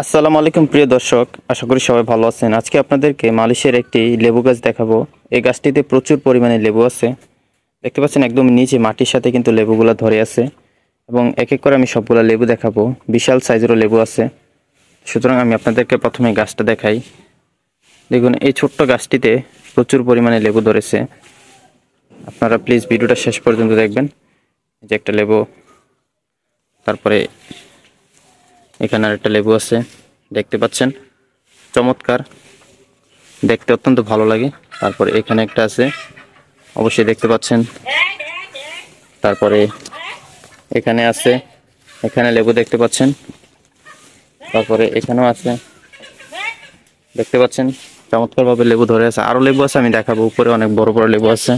আসসালামু আলাইকুম প্রিয় দর্শক আশা করি সবাই ভালো আছেন আজকে আপনাদেরকে মালয়েশিয়ার একটি লেবু গাছ দেখাবো এই গাছটিতে প্রচুর পরিমাণে লেবু আছে দেখতে পাচ্ছেন একদম নিচে মাটির সাথে কিন্তু লেবুগুলো ধরে আছে এবং এক এক করে আমি সবগুলো লেবু দেখাবো বিশাল সাইজেরও লেবু আছে সুতরাং আমি আপনাদেরকে প্রথমে গাছটা দেখাই দেখুন এই ছোট্ট গাছটিতে প্রচুর পরিমাণে লেবু ধরেছে আপনারা প্লিজ ভিডিওটা শেষ পর্যন্ত দেখবেন যে একটা লেবু তারপরে এখানে আরেকটা লেবু আছে দেখতে পাচ্ছেন চমৎকার দেখতে অত্যন্ত ভালো লাগে তারপরে এখানে একটা আছে অবশ্যই দেখতে পাচ্ছেন তারপরে এখানে আছে এখানে লেবু দেখতে পাচ্ছেন তারপরে এখানেও আছে দেখতে পাচ্ছেন চমৎকারভাবে লেবু ধরে আছে আরও লেবু আছে আমি দেখাবো উপরে অনেক বড় বড় লেবু আছে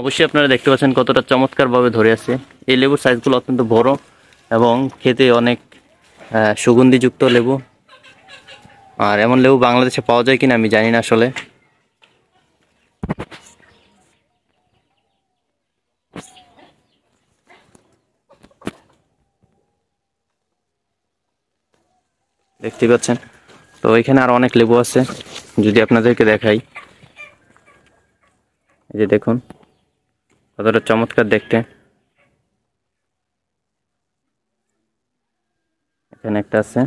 অবশ্যই আপনারা দেখতে পাচ্ছেন কতটা চমৎকারভাবে ধরে আছে এই লেবুর সাইজগুলো অত্যন্ত বড় এবং খেতে অনেক সুগন্ধিযুক্ত লেবু আর এমন লেবু বাংলাদেশে পাওয়া যায় কিনা আমি জানি না আসলে দেখতে পাচ্ছেন তো এখানে আর অনেক লেবু আছে যদি আপনাদেরকে দেখাই এই যে দেখুন কতটা চমৎকার দেখতে এখানে একটা আছে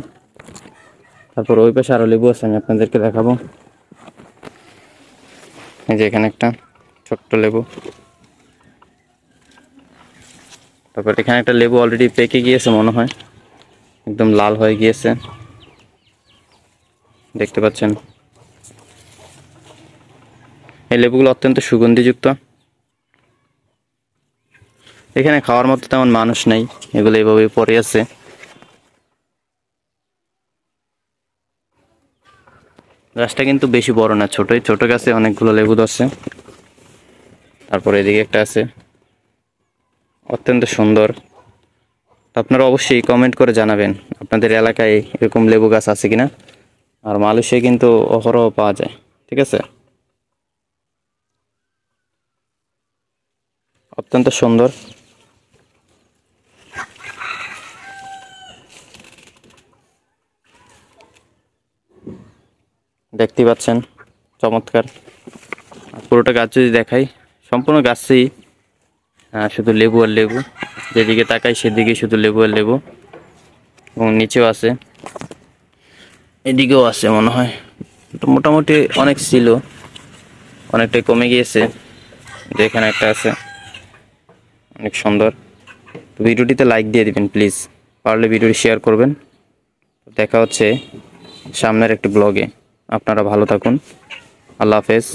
তারপর ওই পাশে আরো লেবু আছে আমি আপনাদেরকে দেখাবো এই যে এখানে একটা ছোট্ট লেবু তারপর এখানে একটা লেবু অলরেডি পেকে গিয়েছে মনে হয় একদম লাল হয়ে গিয়েছে দেখতে পাচ্ছেন এই লেবুগুলো অত্যন্ত সুগন্ধিযুক্ত এখানে খাওয়ার মতো তেমন মানুষ নেই এগুলো এইভাবে পড়ে আছে গাছটা কিন্তু বেশি বড় না ছোটই ছোট গাছে অনেকগুলো লেবু ধরছে তারপরে এদিকে একটা আছে অত্যন্ত সুন্দর আপনারা অবশ্যই কমেন্ট করে জানাবেন আপনাদের এলাকায় এরকম লেবু গাছ আছে কিনা আর মালয়েশিয়া কিন্তু অহরহ পাওয়া যায় ঠিক আছে অত্যন্ত সুন্দর দেখতে পাচ্ছেন চমৎকার পুরোটা গাছ যদি দেখাই সম্পূর্ণ গাছেই শুধু লেবু আর লেবু যেদিকে তাকাই সেদিকে শুধু লেবু আর লেবু এবং নিচেও আছে এদিকেও আছে মনে হয় মোটামুটি অনেক ছিল অনেকটাই কমে গিয়েছে যেখানে একটা আছে অনেক সুন্দর তো ভিডিওটিতে লাইক দিয়ে দিবেন প্লিজ পারলে ভিডিওটি শেয়ার করবেন দেখা হচ্ছে সামনের একটি ব্লগে আপনারা ভালো থাকুন আল্লাহ হাফেজ